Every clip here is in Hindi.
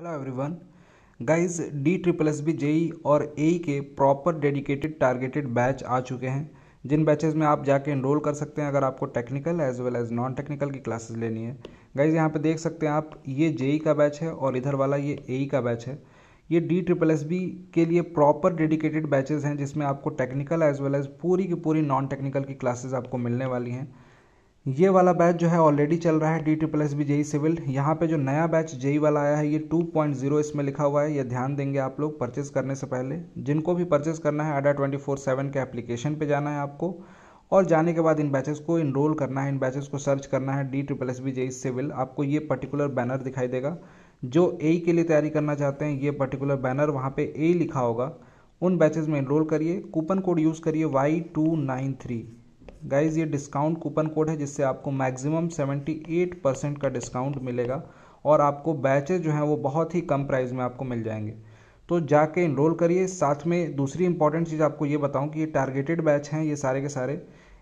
hello everyone guys D triple S B JE और ए e के प्रॉपर डेडिकेटेड टारगेटेड बैच आ चुके हैं जिन बैचेस में आप जाके इनरोल कर सकते हैं अगर आपको technical as well as non technical की क्लासेस लेनी है गाइज यहाँ पे देख सकते हैं आप ये जेई e का बैच है और इधर वाला ये ए e का बैच है ये डी ट्रिपल एस बी के लिए प्रॉपर डेडिकेटेड बैचेज हैं जिसमें आपको टेक्निकल एज वेल एज पूरी की पूरी नॉन टेक्निकल की क्लासेज आपको मिलने वाली हैं ये वाला बैच जो है ऑलरेडी चल रहा है D triple S B JE civil यहाँ पे जो नया बैच जेई वाला आया है ये 2.0 इसमें लिखा हुआ है ये ध्यान देंगे आप लोग परचेज करने से पहले जिनको भी परचेज करना है अडा ट्वेंटी फोर सेवन के एप्लीकेशन पे जाना है आपको और जाने के बाद इन बैचेस को इनरोल करना है इन बैचेस को सर्च करना है D triple S B JE civil आपको ये पर्टिकुलर बैनर दिखाई देगा जो ए के लिए तैयारी करना चाहते हैं ये पर्टिकुलर बैनर वहाँ पर ए लिखा होगा उन बैचेज में इनरोल करिए कूपन कोड यूज़ करिए Y two nine three guys ये डिस्काउंट कूपन कोड है जिससे आपको मैक्सिमम 78 परसेंट का डिस्काउंट मिलेगा और आपको बैचेज जो हैं वो बहुत ही कम प्राइस में आपको मिल जाएंगे तो जाके इनरोल करिए साथ में दूसरी इंपॉर्टेंट चीज़ आपको ये बताऊं कि ये टारगेटेड बैच हैं ये सारे के सारे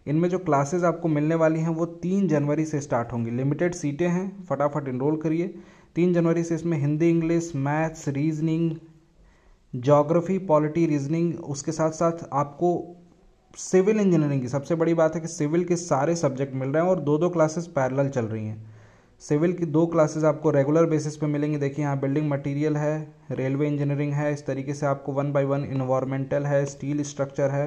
इनमें जो क्लासेज आपको मिलने वाली हैं वो तीन जनवरी से स्टार्ट होंगी लिमिटेड सीटें हैं फटाफट इनरोल करिए तीन जनवरी से इसमें Hindi English maths reasoning geography polity reasoning उसके साथ साथ आपको सिविल इंजीनियरिंग की सबसे बड़ी बात है कि सिविल के सारे सब्जेक्ट मिल रहे हैं और दो दो क्लासेस पैरेलल चल रही हैं सिविल की दो क्लासेस आपको रेगुलर बेसिस पे मिलेंगी देखिए यहाँ बिल्डिंग मटेरियल है रेलवे इंजीनियरिंग है इस तरीके से आपको वन बाय वन इन्वायरमेंटल है स्टील स्ट्रक्चर है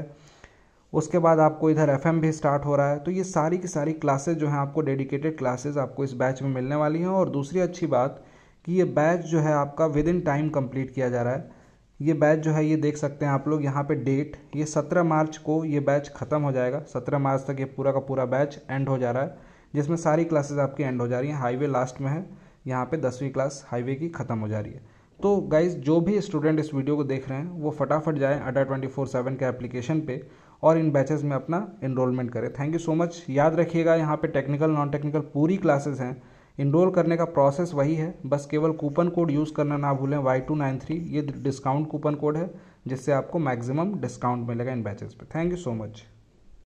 उसके बाद आपको इधर एफ भी स्टार्ट हो रहा है तो ये सारी की सारी क्लासेज जो हैं आपको डेडिकेटेड क्लासेज आपको इस बैच में मिलने वाली हैं और दूसरी अच्छी बात कि ये बैच जो है आपका विद इन टाइम कंप्लीट किया जा रहा है ये बैच जो है ये देख सकते हैं आप लोग यहाँ पे डेट ये 17 मार्च को ये बैच ख़त्म हो जाएगा 17 मार्च तक ये पूरा का पूरा बैच एंड हो जा रहा है जिसमें सारी क्लासेस आपकी एंड हो जा रही हैं हाईवे लास्ट में है यहाँ पे दसवीं क्लास हाईवे की ख़त्म हो जा रही है तो गाइज जो भी स्टूडेंट इस वीडियो को देख रहे हैं वो फटाफट जाएँ अडा ट्वेंटी फोर सेवन के एप्लीकेशन पे और इन बैचेस में अपना इनरोलमेंट करें थैंक यू सो मच याद रखिएगा यहाँ पे टेक्निकल नॉन टेक्निकल पूरी क्लासेस हैं इनरोल करने का प्रोसेस वही है बस केवल कूपन कोड यूज़ करना ना भूलें वाई टू नाइन थ्री ये डिस्काउंट कूपन कोड है जिससे आपको मैक्सिमम डिस्काउंट मिलेगा इन बैचेस पे थैंक यू सो मच